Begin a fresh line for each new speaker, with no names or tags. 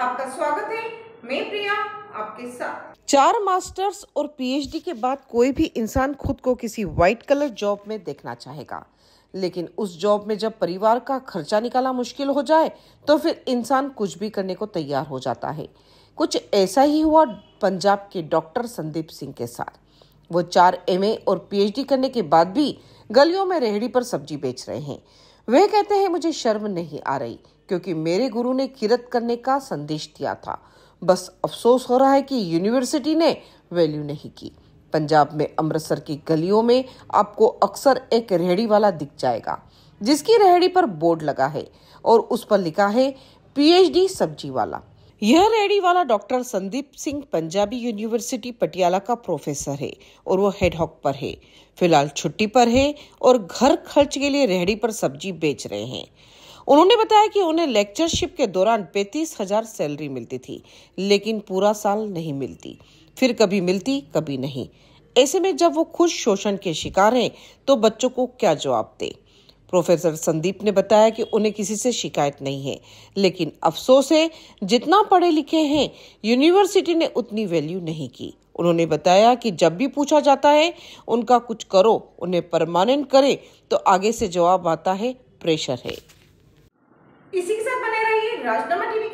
आपका स्वागत है मैं प्रिया आपके साथ चार मास्टर्स और पीएचडी के बाद कोई भी इंसान खुद को किसी व्हाइट कलर जॉब में देखना चाहेगा लेकिन उस जॉब में जब परिवार का खर्चा निकाला मुश्किल हो जाए तो फिर इंसान कुछ भी करने को तैयार हो जाता है कुछ ऐसा ही हुआ पंजाब के डॉक्टर संदीप सिंह के साथ वो चार एमए और पीएचडी करने के बाद भी गलियों में रेहड़ी पर सब्जी बेच रहे हैं वे कहते हैं मुझे शर्म नहीं आ रही क्योंकि मेरे गुरु ने किरत करने का संदेश दिया था बस अफसोस हो रहा है कि यूनिवर्सिटी ने वैल्यू नहीं की पंजाब में अमृतसर की गलियों में आपको अक्सर एक रेहड़ी वाला दिख जाएगा जिसकी रेहड़ी पर बोर्ड लगा है और उस पर लिखा है पीएचडी सब्जी वाला यह रेडी वाला डॉक्टर संदीप सिंह पंजाबी यूनिवर्सिटी पटियाला का प्रोफेसर है और वो हेडहॉक पर है फिलहाल छुट्टी पर है और घर खर्च के लिए रेहड़ी पर सब्जी बेच रहे हैं उन्होंने बताया कि उन्हें लेक्चरशिप के दौरान पैंतीस हजार सैलरी मिलती थी लेकिन पूरा साल नहीं मिलती फिर कभी मिलती कभी नहीं ऐसे में जब वो खुद शोषण के शिकार हैं तो बच्चों को क्या जवाब दें प्रोफेसर संदीप ने बताया कि उन्हें किसी से शिकायत नहीं है लेकिन अफसोस है जितना पढ़े लिखे हैं यूनिवर्सिटी ने उतनी वैल्यू नहीं की उन्होंने बताया कि जब भी पूछा जाता है उनका कुछ करो उन्हें परमानेंट करें तो आगे से जवाब आता है प्रेशर है इसी के साथ बने रहिए राजनामा टीवी